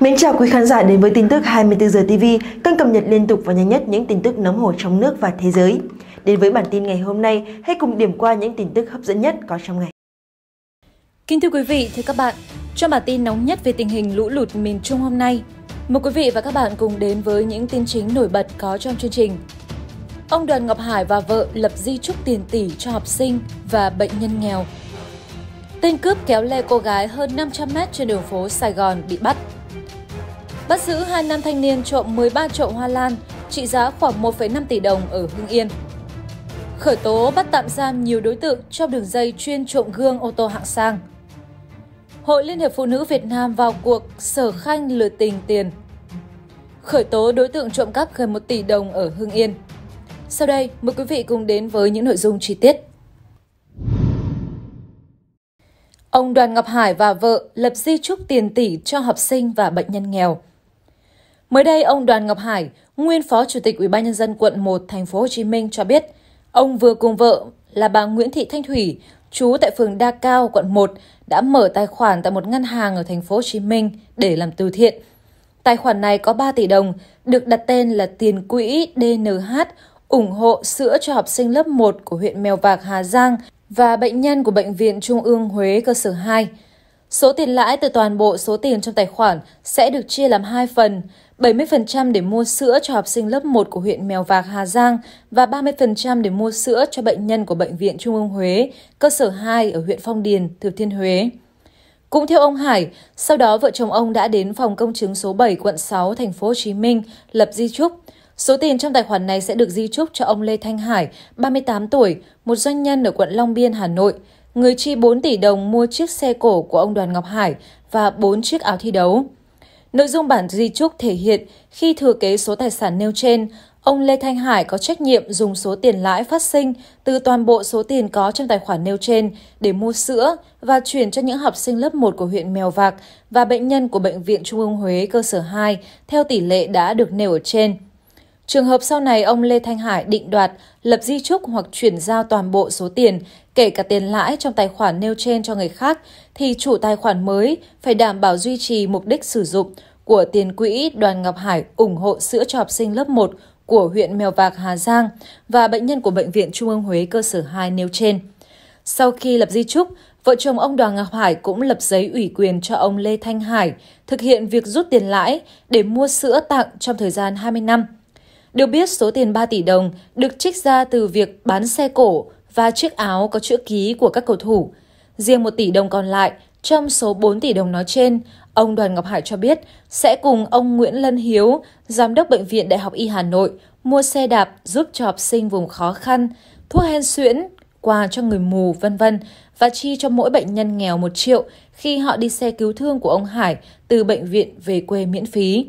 Mến chào quý khán giả đến với tin tức 24 giờ TV, kênh cập nhật liên tục và nhanh nhất những tin tức nóng hổi trong nước và thế giới. Đến với bản tin ngày hôm nay, hãy cùng điểm qua những tin tức hấp dẫn nhất có trong ngày. Kính thưa quý vị, thưa các bạn, trong bản tin nóng nhất về tình hình lũ lụt miền Trung hôm nay, mời quý vị và các bạn cùng đến với những tin chính nổi bật có trong chương trình. Ông Đoàn Ngọc Hải và vợ lập di trúc tiền tỷ cho học sinh và bệnh nhân nghèo. Tên cướp kéo lê cô gái hơn 500 mét trên đường phố Sài Gòn bị bắt Bắt giữ hai nam thanh niên trộm 13 chậu hoa lan trị giá khoảng 1,5 tỷ đồng ở Hưng Yên. Khởi tố bắt tạm giam nhiều đối tượng trong đường dây chuyên trộm gương ô tô hạng sang. Hội Liên hiệp Phụ nữ Việt Nam vào cuộc sở khanh lừa tình tiền. Khởi tố đối tượng trộm cắp gần 1 tỷ đồng ở Hưng Yên. Sau đây, mời quý vị cùng đến với những nội dung chi tiết. Ông Đoàn Ngọc Hải và vợ lập di trúc tiền tỷ cho học sinh và bệnh nhân nghèo. Mới đây, ông Đoàn Ngọc Hải, nguyên Phó Chủ tịch Ủy ban Nhân dân quận 1 thành phố Hồ Chí Minh cho biết, ông vừa cùng vợ là bà Nguyễn Thị Thanh Thủy, trú tại phường Đa Cao, quận 1, đã mở tài khoản tại một ngân hàng ở thành phố Hồ Chí Minh để làm từ thiện. Tài khoản này có 3 tỷ đồng, được đặt tên là tiền quỹ DNH, ủng hộ sữa cho học sinh lớp 1 của huyện Mèo Vạc, Hà Giang và bệnh nhân của Bệnh viện Trung ương Huế cơ sở 2. Số tiền lãi từ toàn bộ số tiền trong tài khoản sẽ được chia làm hai phần, 70% để mua sữa cho học sinh lớp 1 của huyện Mèo Vạc, Hà Giang và 30% để mua sữa cho bệnh nhân của Bệnh viện Trung ương Huế, cơ sở 2 ở huyện Phong Điền, Thừa Thiên Huế. Cũng theo ông Hải, sau đó vợ chồng ông đã đến phòng công chứng số 7 quận 6 thành phố Hồ Chí Minh lập di chúc. Số tiền trong tài khoản này sẽ được di chúc cho ông Lê Thanh Hải, 38 tuổi, một doanh nhân ở quận Long Biên, Hà Nội người chi 4 tỷ đồng mua chiếc xe cổ của ông Đoàn Ngọc Hải và 4 chiếc áo thi đấu. Nội dung bản di trúc thể hiện khi thừa kế số tài sản nêu trên, ông Lê Thanh Hải có trách nhiệm dùng số tiền lãi phát sinh từ toàn bộ số tiền có trong tài khoản nêu trên để mua sữa và chuyển cho những học sinh lớp 1 của huyện Mèo Vạc và bệnh nhân của Bệnh viện Trung ương Huế cơ sở 2 theo tỷ lệ đã được nêu ở trên. Trường hợp sau này ông Lê Thanh Hải định đoạt, lập di trúc hoặc chuyển giao toàn bộ số tiền kể cả tiền lãi trong tài khoản nêu trên cho người khác, thì chủ tài khoản mới phải đảm bảo duy trì mục đích sử dụng của tiền quỹ Đoàn Ngọc Hải ủng hộ sữa cho học sinh lớp 1 của huyện Mèo Vạc, Hà Giang và bệnh nhân của Bệnh viện Trung ương Huế cơ sở 2 nêu trên. Sau khi lập di trúc, vợ chồng ông Đoàn Ngọc Hải cũng lập giấy ủy quyền cho ông Lê Thanh Hải thực hiện việc rút tiền lãi để mua sữa tặng trong thời gian 20 năm. Được biết số tiền 3 tỷ đồng được trích ra từ việc bán xe cổ và chiếc áo có chữ ký của các cầu thủ. Riêng 1 tỷ đồng còn lại, trong số 4 tỷ đồng nói trên, ông Đoàn Ngọc Hải cho biết sẽ cùng ông Nguyễn Lân Hiếu, Giám đốc Bệnh viện Đại học Y Hà Nội, mua xe đạp giúp cho học sinh vùng khó khăn, thuốc hen suyễn, quà cho người mù, vân vân và chi cho mỗi bệnh nhân nghèo 1 triệu khi họ đi xe cứu thương của ông Hải từ bệnh viện về quê miễn phí.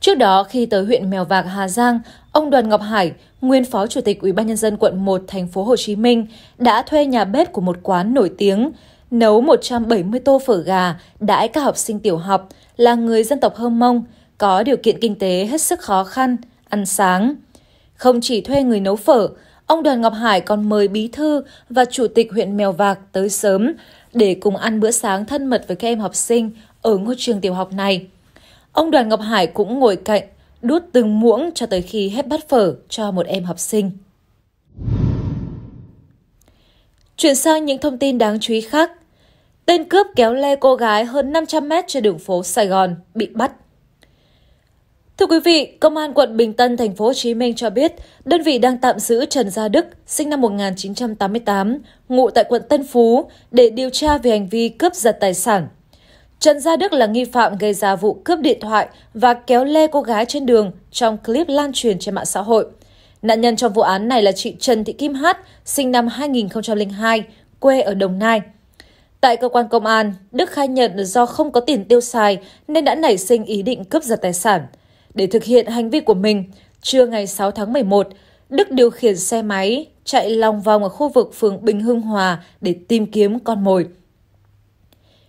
Trước đó, khi tới huyện Mèo Vạc, Hà Giang, ông Đoàn Ngọc Hải, nguyên phó chủ tịch Ủy ban Nhân dân quận 1 thành phố Hồ Chí Minh đã thuê nhà bếp của một quán nổi tiếng nấu 170 tô phở gà đãi các học sinh tiểu học là người dân tộc Hơm Mông có điều kiện kinh tế hết sức khó khăn, ăn sáng. Không chỉ thuê người nấu phở, ông Đoàn Ngọc Hải còn mời bí thư và chủ tịch huyện Mèo Vạc tới sớm để cùng ăn bữa sáng thân mật với các em học sinh ở ngôi trường tiểu học này. Ông Đoàn Ngọc Hải cũng ngồi cạnh đút từng muỗng cho tới khi hết bát phở cho một em học sinh. Chuyển sang những thông tin đáng chú ý khác. Tên cướp kéo lê cô gái hơn 500 mét trên đường phố Sài Gòn bị bắt. Thưa quý vị, Công an quận Bình Tân, thành phố Hồ Chí Minh cho biết, đơn vị đang tạm giữ Trần Gia Đức, sinh năm 1988, ngụ tại quận Tân Phú, để điều tra về hành vi cướp giật tài sản Trần Gia Đức là nghi phạm gây ra vụ cướp điện thoại và kéo lê cô gái trên đường trong clip lan truyền trên mạng xã hội. Nạn nhân trong vụ án này là chị Trần Thị Kim Hát, sinh năm 2002, quê ở Đồng Nai. Tại cơ quan công an, Đức khai nhận do không có tiền tiêu xài nên đã nảy sinh ý định cướp giật tài sản. Để thực hiện hành vi của mình, trưa ngày 6 tháng 11, Đức điều khiển xe máy chạy lòng vòng ở khu vực phường Bình Hưng Hòa để tìm kiếm con mồi.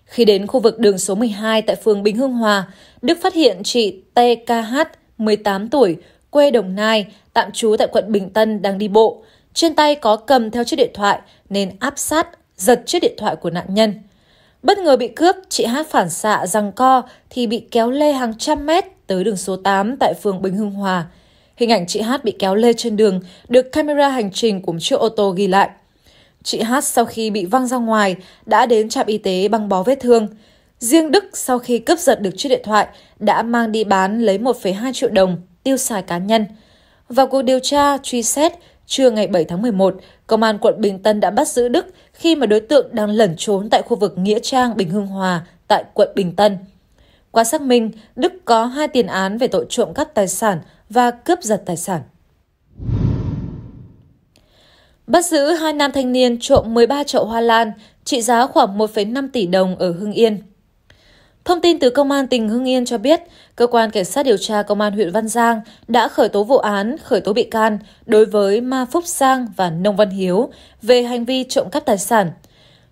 Khi đến khu vực đường số 12 tại phường Bình Hưng Hòa, Đức phát hiện chị TKH, 18 tuổi, quê Đồng Nai, tạm trú tại quận Bình Tân đang đi bộ. Trên tay có cầm theo chiếc điện thoại nên áp sát, giật chiếc điện thoại của nạn nhân. Bất ngờ bị cướp, chị Hát phản xạ rằng co thì bị kéo lê hàng trăm mét tới đường số 8 tại phường Bình Hưng Hòa. Hình ảnh chị Hát bị kéo lê trên đường được camera hành trình của một chiếc ô tô ghi lại. Chị Hát sau khi bị văng ra ngoài đã đến trạm y tế băng bó vết thương. Riêng Đức sau khi cướp giật được chiếc điện thoại đã mang đi bán lấy 1,2 triệu đồng tiêu xài cá nhân. Vào cuộc điều tra truy xét, trưa ngày 7 tháng 11, Công an quận Bình Tân đã bắt giữ Đức khi mà đối tượng đang lẩn trốn tại khu vực Nghĩa Trang, Bình Hưng Hòa tại quận Bình Tân. Qua xác minh, Đức có hai tiền án về tội trộm cắp tài sản và cướp giật tài sản. Bắt giữ hai nam thanh niên trộm 13 chậu hoa lan trị giá khoảng 1,5 tỷ đồng ở Hưng Yên. Thông tin từ Công an tỉnh Hưng Yên cho biết, Cơ quan Cảnh sát điều tra Công an huyện Văn Giang đã khởi tố vụ án, khởi tố bị can đối với Ma Phúc Sang và Nông Văn Hiếu về hành vi trộm cắp tài sản.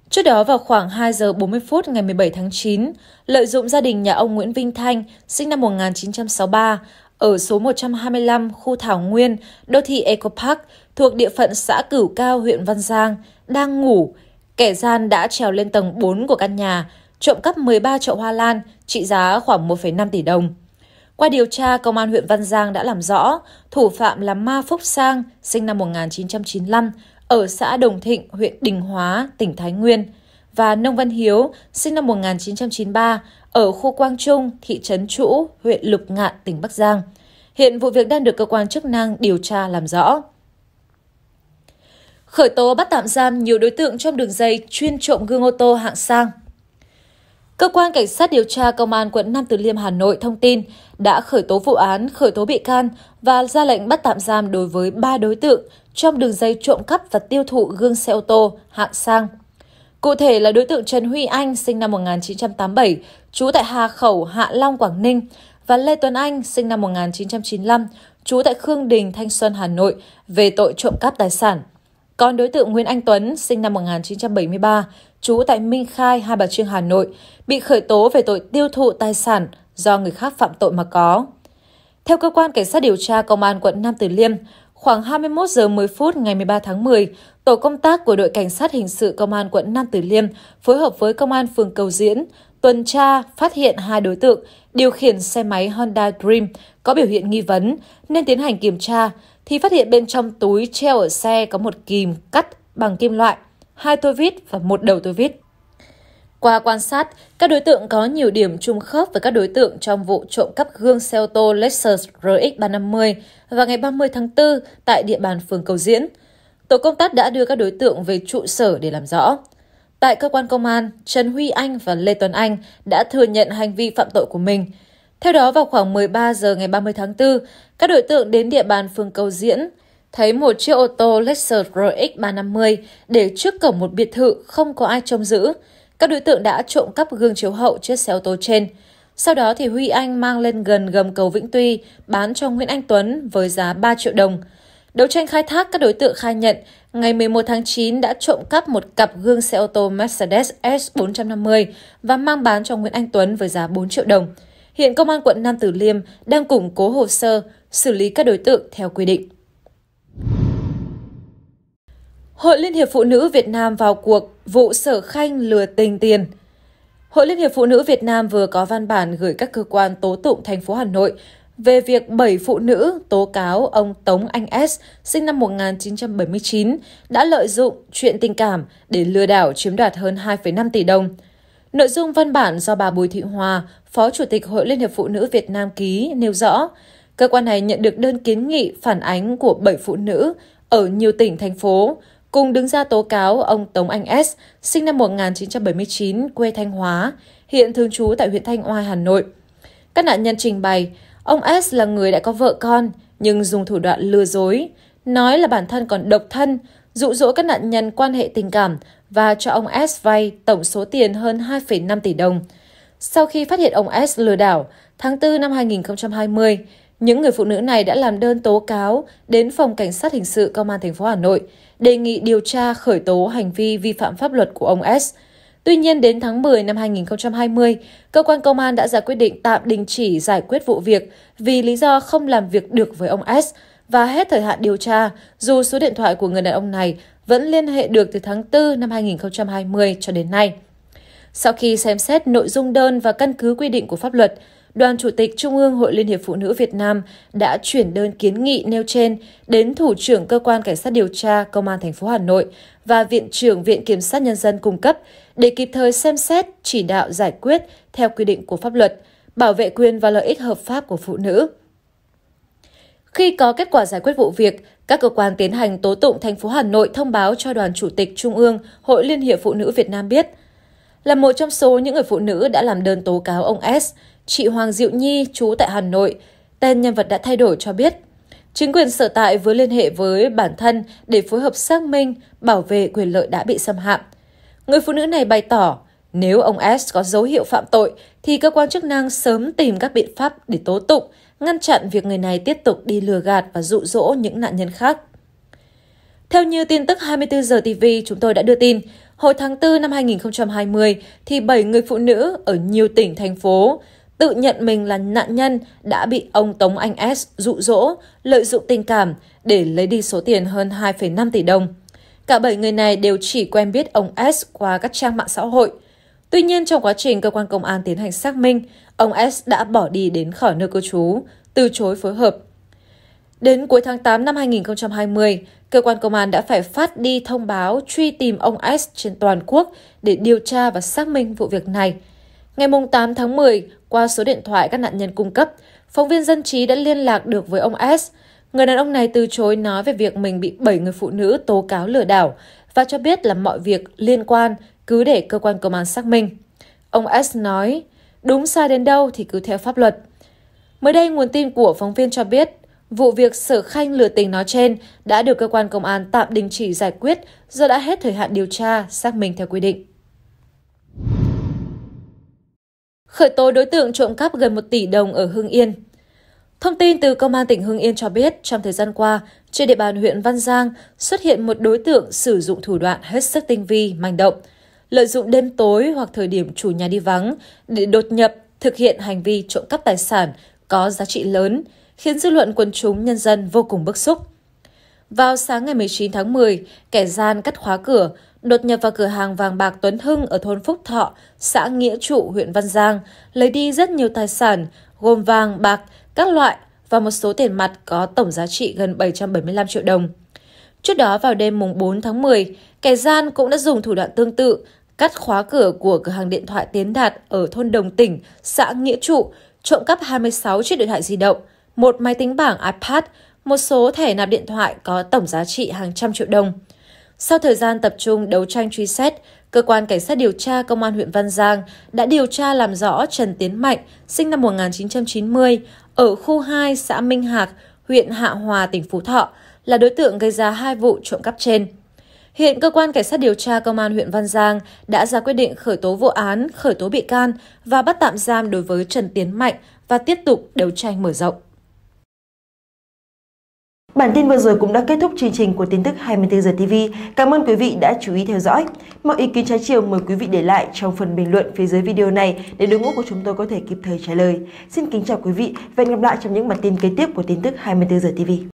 Trước đó vào khoảng 2 giờ 40 phút ngày 17 tháng 9, lợi dụng gia đình nhà ông Nguyễn Vinh Thanh, sinh năm 1963, ở số 125 khu Thảo Nguyên, đô thị Eco Park, thuộc địa phận xã Cửu Cao, huyện Văn Giang, đang ngủ. Kẻ gian đã trèo lên tầng 4 của căn nhà, trộm cắp 13 chậu hoa lan trị giá khoảng 1,5 tỷ đồng. Qua điều tra, Công an huyện Văn Giang đã làm rõ thủ phạm là Ma Phúc Sang, sinh năm 1995, ở xã Đồng Thịnh, huyện Đình Hóa, tỉnh Thái Nguyên, và Nông Văn Hiếu, sinh năm 1993, ở khu Quang Trung, thị trấn Chũ, huyện Lục Ngạn, tỉnh Bắc Giang. Hiện vụ việc đang được cơ quan chức năng điều tra làm rõ khởi tố bắt tạm giam nhiều đối tượng trong đường dây chuyên trộm gương ô tô hạng sang. Cơ quan Cảnh sát điều tra Công an quận Nam Từ Liêm, Hà Nội thông tin đã khởi tố vụ án, khởi tố bị can và ra lệnh bắt tạm giam đối với 3 đối tượng trong đường dây trộm cắp và tiêu thụ gương xe ô tô hạng sang. Cụ thể là đối tượng Trần Huy Anh, sinh năm 1987, trú tại Hà Khẩu, Hạ Long, Quảng Ninh, và Lê Tuấn Anh, sinh năm 1995, trú tại Khương Đình, Thanh Xuân, Hà Nội, về tội trộm cắp tài sản. Còn đối tượng Nguyễn Anh Tuấn, sinh năm 1973, trú tại Minh Khai, Hai Bà Trưng, Hà Nội, bị khởi tố về tội tiêu thụ tài sản do người khác phạm tội mà có. Theo cơ quan cảnh sát điều tra công an quận Nam Từ Liêm, khoảng 21 giờ 10 phút ngày 13 tháng 10, tổ công tác của đội cảnh sát hình sự công an quận Nam Từ Liêm phối hợp với công an phường Cầu Diễn tuần tra phát hiện hai đối tượng điều khiển xe máy Honda Dream có biểu hiện nghi vấn nên tiến hành kiểm tra thì phát hiện bên trong túi treo ở xe có một kìm cắt bằng kim loại, hai tua vít và một đầu tua vít. Qua quan sát, các đối tượng có nhiều điểm trùng khớp với các đối tượng trong vụ trộm cắp gương xe ô tô Lexus RX 350 vào ngày 30 tháng 4 tại địa bàn phường Cầu Diễn. Tổ công tác đã đưa các đối tượng về trụ sở để làm rõ. Tại cơ quan công an, Trần Huy Anh và Lê Tuấn Anh đã thừa nhận hành vi phạm tội của mình. Theo đó, vào khoảng 13 giờ ngày 30 tháng 4, các đối tượng đến địa bàn phường Cầu Diễn, thấy một chiếc ô tô Lexus RX 350 để trước cổng một biệt thự không có ai trông giữ. Các đối tượng đã trộm cắp gương chiếu hậu chiếc xe ô tô trên. Sau đó thì Huy Anh mang lên gần gầm cầu Vĩnh Tuy bán cho Nguyễn Anh Tuấn với giá 3 triệu đồng. Đấu tranh khai thác, các đối tượng khai nhận ngày 11 tháng 9 đã trộm cắp một cặp gương xe ô tô Mercedes S450 và mang bán cho Nguyễn Anh Tuấn với giá 4 triệu đồng. Hiện Công an quận Nam Tử Liêm đang củng cố hồ sơ, xử lý các đối tượng theo quy định. Hội Liên hiệp Phụ nữ Việt Nam vào cuộc vụ Sở Khanh lừa tình tiền. Hội Liên hiệp Phụ nữ Việt Nam vừa có văn bản gửi các cơ quan tố tụng thành phố Hà Nội về việc 7 phụ nữ tố cáo ông Tống Anh S, sinh năm 1979, đã lợi dụng chuyện tình cảm để lừa đảo chiếm đoạt hơn 2,5 tỷ đồng. Nội dung văn bản do bà Bùi Thị Hòa, Phó Chủ tịch Hội Liên hiệp Phụ nữ Việt Nam ký nêu rõ, Cơ quan này nhận được đơn kiến nghị phản ánh của 7 phụ nữ ở nhiều tỉnh, thành phố, cùng đứng ra tố cáo ông Tống Anh S, sinh năm 1979, quê Thanh Hóa, hiện thường trú tại huyện Thanh Oai, Hà Nội. Các nạn nhân trình bày, ông S là người đã có vợ con, nhưng dùng thủ đoạn lừa dối, nói là bản thân còn độc thân, dụ dỗ các nạn nhân quan hệ tình cảm và cho ông S vay tổng số tiền hơn 2,5 tỷ đồng. Sau khi phát hiện ông S lừa đảo, tháng 4 năm 2020, những người phụ nữ này đã làm đơn tố cáo đến phòng cảnh sát hình sự công an thành phố Hà Nội, đề nghị điều tra khởi tố hành vi vi phạm pháp luật của ông S. Tuy nhiên, đến tháng 10 năm 2020, cơ quan công an đã ra quyết định tạm đình chỉ giải quyết vụ việc vì lý do không làm việc được với ông S và hết thời hạn điều tra, dù số điện thoại của người đàn ông này vẫn liên hệ được từ tháng 4 năm 2020 cho đến nay. Sau khi xem xét nội dung đơn và căn cứ quy định của pháp luật, Đoàn Chủ tịch Trung ương Hội Liên hiệp Phụ nữ Việt Nam đã chuyển đơn kiến nghị nêu trên đến Thủ trưởng Cơ quan Cảnh sát điều tra Công an thành phố Hà Nội và Viện trưởng Viện Kiểm sát Nhân dân cung cấp để kịp thời xem xét, chỉ đạo giải quyết theo quy định của pháp luật, bảo vệ quyền và lợi ích hợp pháp của phụ nữ. Khi có kết quả giải quyết vụ việc, các cơ quan tiến hành tố tụng thành phố Hà Nội thông báo cho đoàn chủ tịch Trung ương Hội Liên hiệp Phụ nữ Việt Nam biết. Là một trong số những người phụ nữ đã làm đơn tố cáo ông S, chị Hoàng Diệu Nhi chú tại Hà Nội, tên nhân vật đã thay đổi cho biết. Chính quyền sở tại vừa liên hệ với bản thân để phối hợp xác minh, bảo vệ quyền lợi đã bị xâm hạm. Người phụ nữ này bày tỏ, nếu ông S có dấu hiệu phạm tội thì cơ quan chức năng sớm tìm các biện pháp để tố tụng, ngăn chặn việc người này tiếp tục đi lừa gạt và dụ dỗ những nạn nhân khác. Theo như tin tức 24 giờ TV chúng tôi đã đưa tin, hồi tháng 4 năm 2020 thì 7 người phụ nữ ở nhiều tỉnh thành phố tự nhận mình là nạn nhân đã bị ông Tống Anh S dụ dỗ, lợi dụng tình cảm để lấy đi số tiền hơn 2,5 tỷ đồng. Cả bảy người này đều chỉ quen biết ông S qua các trang mạng xã hội. Tuy nhiên trong quá trình cơ quan công an tiến hành xác minh, ông S đã bỏ đi đến khỏi nơi cư trú, từ chối phối hợp. Đến cuối tháng 8 năm 2020, cơ quan công an đã phải phát đi thông báo truy tìm ông S trên toàn quốc để điều tra và xác minh vụ việc này – Ngày 8 tháng 10, qua số điện thoại các nạn nhân cung cấp, phóng viên dân trí đã liên lạc được với ông S. Người đàn ông này từ chối nói về việc mình bị 7 người phụ nữ tố cáo lừa đảo và cho biết là mọi việc liên quan cứ để cơ quan công an xác minh. Ông S nói, đúng sai đến đâu thì cứ theo pháp luật. Mới đây, nguồn tin của phóng viên cho biết, vụ việc sở khanh lừa tình nói trên đã được cơ quan công an tạm đình chỉ giải quyết do đã hết thời hạn điều tra, xác minh theo quy định. khởi tố đối tượng trộm cắp gần 1 tỷ đồng ở Hưng Yên. Thông tin từ Công an tỉnh Hưng Yên cho biết, trong thời gian qua, trên địa bàn huyện Văn Giang xuất hiện một đối tượng sử dụng thủ đoạn hết sức tinh vi, manh động, lợi dụng đêm tối hoặc thời điểm chủ nhà đi vắng để đột nhập thực hiện hành vi trộm cắp tài sản có giá trị lớn, khiến dư luận quần chúng nhân dân vô cùng bức xúc. Vào sáng ngày 19 tháng 10, kẻ gian cắt khóa cửa, đột nhập vào cửa hàng vàng bạc Tuấn Hưng ở thôn Phúc Thọ, xã Nghĩa Trụ, huyện Văn Giang, lấy đi rất nhiều tài sản, gồm vàng, bạc, các loại và một số tiền mặt có tổng giá trị gần 775 triệu đồng. Trước đó vào đêm mùng 4 tháng 10, kẻ gian cũng đã dùng thủ đoạn tương tự, cắt khóa cửa của cửa hàng điện thoại Tiến Đạt ở thôn Đồng Tỉnh, xã Nghĩa Trụ, trộm cắp 26 chiếc điện thoại di động, một máy tính bảng iPad, một số thẻ nạp điện thoại có tổng giá trị hàng trăm triệu đồng. Sau thời gian tập trung đấu tranh truy xét, cơ quan cảnh sát điều tra công an huyện Văn Giang đã điều tra làm rõ Trần Tiến Mạnh, sinh năm 1990, ở khu 2 xã Minh Hạc, huyện Hạ Hòa, tỉnh Phú Thọ, là đối tượng gây ra hai vụ trộm cắp trên. Hiện cơ quan cảnh sát điều tra công an huyện Văn Giang đã ra quyết định khởi tố vụ án, khởi tố bị can và bắt tạm giam đối với Trần Tiến Mạnh và tiếp tục đấu tranh mở rộng. Bản tin vừa rồi cũng đã kết thúc chương trình của tin tức 24 giờ TV. Cảm ơn quý vị đã chú ý theo dõi. Mọi ý kiến trái chiều mời quý vị để lại trong phần bình luận phía dưới video này để đội ngũ của chúng tôi có thể kịp thời trả lời. Xin kính chào quý vị và hẹn gặp lại trong những bản tin kế tiếp của tin tức 24 giờ TV.